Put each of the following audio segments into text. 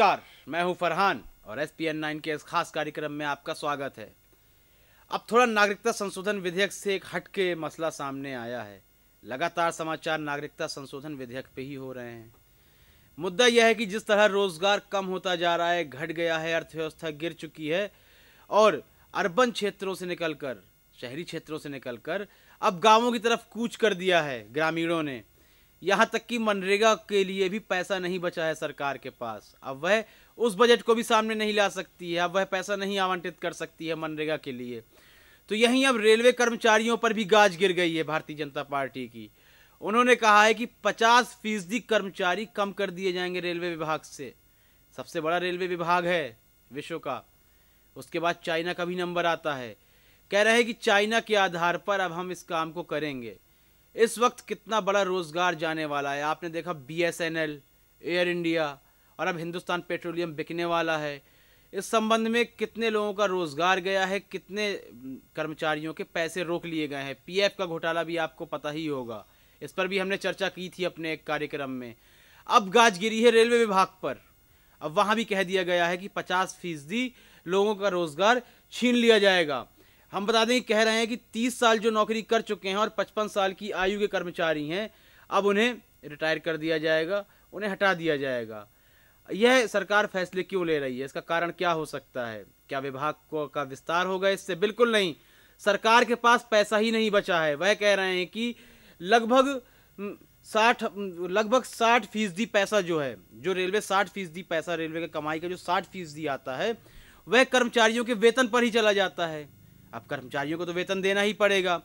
नमस्कार मैं हूं फरहान और एस पी एन नाइन के इस खास कार्यक्रम में आपका स्वागत है अब थोड़ा नागरिकता संशोधन विधेयक से एक हटके मसला सामने आया है लगातार समाचार नागरिकता संशोधन विधेयक पे ही हो रहे हैं मुद्दा यह है कि जिस तरह रोजगार कम होता जा रहा है घट गया है अर्थव्यवस्था गिर चुकी है और अर्बन क्षेत्रों से निकलकर शहरी क्षेत्रों से निकलकर अब गांवों की तरफ कूच कर दिया है ग्रामीणों ने यहाँ तक कि मनरेगा के लिए भी पैसा नहीं बचा है सरकार के पास अब वह उस बजट को भी सामने नहीं ला सकती है अब वह पैसा नहीं आवंटित कर सकती है मनरेगा के लिए तो यहीं अब रेलवे कर्मचारियों पर भी गाज गिर गई है भारतीय जनता पार्टी की उन्होंने कहा है कि पचास फीसदी कर्मचारी कम कर दिए जाएंगे रेलवे विभाग से सबसे बड़ा रेलवे विभाग है विश्व का उसके बाद चाइना का भी नंबर आता है कह रहे हैं कि चाइना के आधार पर अब हम इस काम को करेंगे इस वक्त कितना बड़ा रोज़गार जाने वाला है आपने देखा B S N L air India और अब हिंदुस्तान पेट्रोलियम बिकने वाला है इस संबंध में कितने लोगों का रोज़गार गया है कितने कर्मचारियों के पैसे रोक लिए गए हैं पीएफ का घोटाला भी आपको पता ही होगा इस पर भी हमने चर्चा की थी अपने एक कार्यक्रम में अब गाज गिरी है रेलवे विभाग पर अब वहाँ भी कह दिया गया है कि पचास फीसदी लोगों का रोज़गार छीन लिया जाएगा हम बता दें कह रहे हैं कि तीस साल जो नौकरी कर चुके हैं और पचपन साल की आयु के कर्मचारी हैं अब उन्हें रिटायर कर दिया जाएगा उन्हें हटा दिया जाएगा यह सरकार फैसले क्यों ले रही है इसका कारण क्या हो सकता है क्या विभाग को का विस्तार होगा इससे बिल्कुल नहीं सरकार के पास पैसा ही नहीं बचा है वह कह रहे हैं कि लगभग साठ लगभग साठ फीसदी पैसा जो है जो रेलवे साठ फीसदी पैसा रेलवे के कमाई का जो साठ फीसदी आता है वह कर्मचारियों के वेतन पर ही चला जाता है अब कर्मचारियों को तो वेतन देना ही पड़ेगा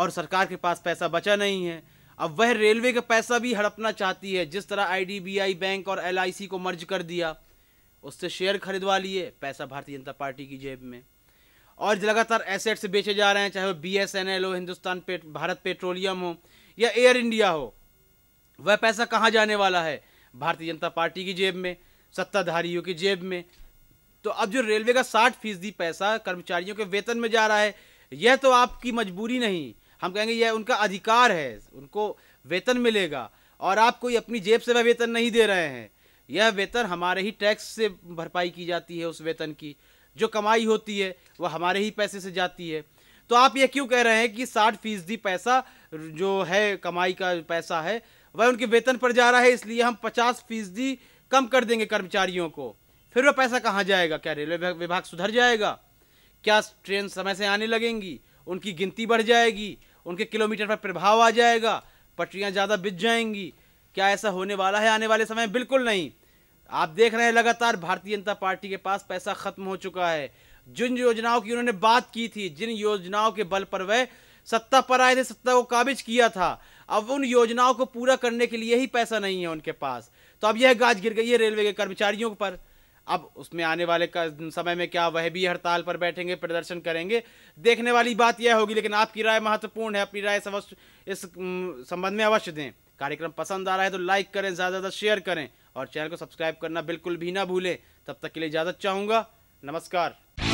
और सरकार के पास पैसा बचा नहीं है अब वह रेलवे का पैसा भी हड़पना चाहती है जिस तरह आईडीबीआई बैंक और एलआईसी को मर्ज कर दिया उससे शेयर खरीदवा लिए पैसा भारतीय जनता पार्टी की जेब में और लगातार एसेट्स बेचे जा रहे हैं चाहे वो बी एस एन एल हो हिंदुस्तान पेट भारत पेट्रोलियम हो या एयर इंडिया हो वह पैसा कहाँ जाने वाला है भारतीय जनता पार्टी की जेब में सत्ताधारियों की जेब में तो अब जो रेलवे का साठ फीसदी पैसा कर्मचारियों के वेतन में जा रहा है यह तो आपकी मजबूरी नहीं हम कहेंगे यह उनका अधिकार है उनको वेतन मिलेगा और आप कोई अपनी जेब से वह वेतन नहीं दे रहे हैं यह वेतन हमारे ही टैक्स से भरपाई की जाती है उस वेतन की जो कमाई होती है वह हमारे ही पैसे से जाती है तो आप यह क्यों कह रहे हैं कि साठ फीसदी पैसा जो है कमाई का पैसा है वह उनके वेतन पर जा रहा है इसलिए हम पचास फीसदी कम कर देंगे कर्मचारियों को फिर वह पैसा कहाँ जाएगा क्या रेलवे विभाग सुधर जाएगा क्या ट्रेन समय से आने लगेंगी उनकी गिनती बढ़ जाएगी उनके किलोमीटर पर प्रभाव आ जाएगा पटरियाँ ज़्यादा बिज जाएंगी क्या ऐसा होने वाला है आने वाले समय बिल्कुल नहीं आप देख रहे हैं लगातार भारतीय जनता पार्टी के पास पैसा खत्म हो चुका है जिन योजनाओं की उन्होंने बात की थी जिन योजनाओं के बल पर वह सत्ता पर आए थे सत्ता को काबिज किया था अब उन योजनाओं को पूरा करने के लिए ही पैसा नहीं है उनके पास तो अब यह गाज गिर गई है रेलवे के कर्मचारियों पर अब उसमें आने वाले का समय में क्या वह भी हड़ताल पर बैठेंगे प्रदर्शन करेंगे देखने वाली बात यह होगी लेकिन आपकी राय महत्वपूर्ण है अपनी राय अवश्य इस संबंध में अवश्य दें कार्यक्रम पसंद आ रहा है तो लाइक करें ज़्यादा ज़्यादा शेयर करें और चैनल को सब्सक्राइब करना बिल्कुल भी ना भूलें तब तक के लिए इजाज़त चाहूँगा नमस्कार